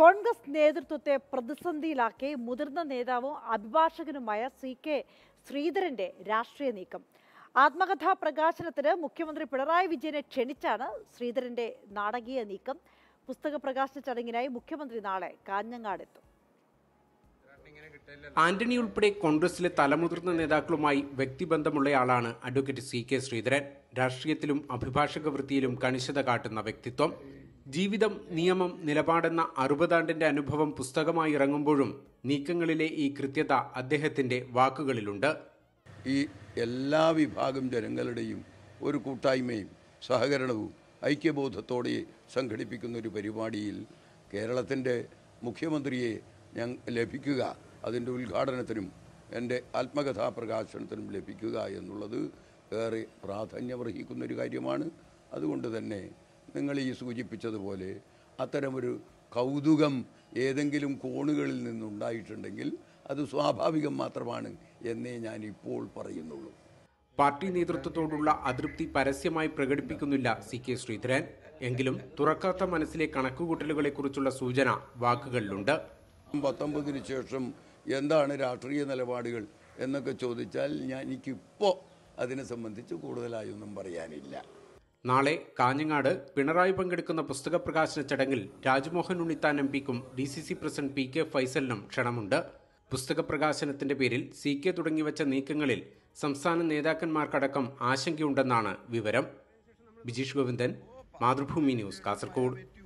കോൺഗ്രസ് നേതൃത്വത്തെ പ്രതിസന്ധിയിലാക്കി മുതിർന്ന നേതാവും അഭിഭാഷകനുമായ സി കെ ശ്രീധരന്റെ രാഷ്ട്രീയ നീക്കം ആത്മകഥാ പ്രകാശനത്തിന് മുഖ്യമന്ത്രി പിണറായി വിജയനെ ക്ഷണിച്ചാണ് ശ്രീധരന്റെ നാടകീയ നീക്കം പുസ്തക പ്രകാശന ചടങ്ങിനായി മുഖ്യമന്ത്രി നാളെ കാഞ്ഞങ്ങാടെത്തും ആന്റണി ഉൾപ്പെടെ കോൺഗ്രസിലെ തലമുതിർന്ന നേതാക്കളുമായി വ്യക്തിബന്ധമുള്ളയാളാണ് അഡ്വക്കേറ്റ് സി കെ ശ്രീധരൻ രാഷ്ട്രീയത്തിലും അഭിഭാഷക വൃത്തിയിലും കണിശത കാട്ടുന്ന വ്യക്തിത്വം ജീവിതം നിയമം നിലപാടെന്ന അറുപതാണ്ടിന്റെ അനുഭവം പുസ്തകമായി ഇറങ്ങുമ്പോഴും നീക്കങ്ങളിലെ ഈ കൃത്യത അദ്ദേഹത്തിന്റെ വാക്കുകളിലുണ്ട് ഈ എല്ലാ വിഭാഗം ജനങ്ങളുടെയും ഒരു കൂട്ടായ്മയും സഹകരണവും ഐക്യബോധത്തോടെ സംഘടിപ്പിക്കുന്ന ഒരു പരിപാടിയിൽ കേരളത്തിൻ്റെ മുഖ്യമന്ത്രിയെ ഞാൻ ലഭിക്കുക അതിൻ്റെ ഉദ്ഘാടനത്തിനും എൻ്റെ ആത്മകഥാ പ്രകാശനത്തിനും ലഭിക്കുക എന്നുള്ളത് ഏറെ പ്രാധാന്യമർഹിക്കുന്നൊരു കാര്യമാണ് അതുകൊണ്ട് തന്നെ നിങ്ങൾ ഈ സൂചിപ്പിച്ചതുപോലെ അത്തരമൊരു കൗതുകം ഏതെങ്കിലും കോണുകളിൽ നിന്നുണ്ടായിട്ടുണ്ടെങ്കിൽ അത് സ്വാഭാവികം മാത്രമാണ് എന്നേ ഞാൻ ഇപ്പോൾ പറയുന്നുള്ളൂ പാർട്ടി നേതൃത്വത്തോടുള്ള അതൃപ്തി പരസ്യമായി പ്രകടിപ്പിക്കുന്നില്ല സി കെ ശ്രീധരൻ എങ്കിലും തുറക്കാത്ത മനസ്സിലെ കണക്കുകൂട്ടലുകളെക്കുറിച്ചുള്ള സൂചന വാക്കുകളിലുണ്ട് പത്തൊമ്പതിന് ശേഷം എന്താണ് രാഷ്ട്രീയ നിലപാടുകൾ എന്നൊക്കെ ചോദിച്ചാൽ ഞാൻ എനിക്കിപ്പോൾ അതിനെ സംബന്ധിച്ച് കൂടുതലായൊന്നും പറയാനില്ല നാളെ കാഞ്ഞങ്ങാട് പിണറായി പങ്കെടുക്കുന്ന പുസ്തക പ്രകാശന ചടങ്ങിൽ രാജ്മോഹൻ ഉണ്ണിത്താൻ എം പിക്കും D C C president P K ഫൈസലിനും ക്ഷണമുണ്ട് പുസ്തക പ്രകാശനത്തിന്റെ പേരിൽ സി കെ തുടങ്ങിവച്ച നീക്കങ്ങളിൽ സംസ്ഥാന നേതാക്കന്മാർക്കടക്കം ആശങ്കയുണ്ടെന്നാണ് വിവരം ബിജീഷ് ഗോവിന്ദൻ മാതൃഭൂമി ന്യൂസ് കാസർഗോഡ്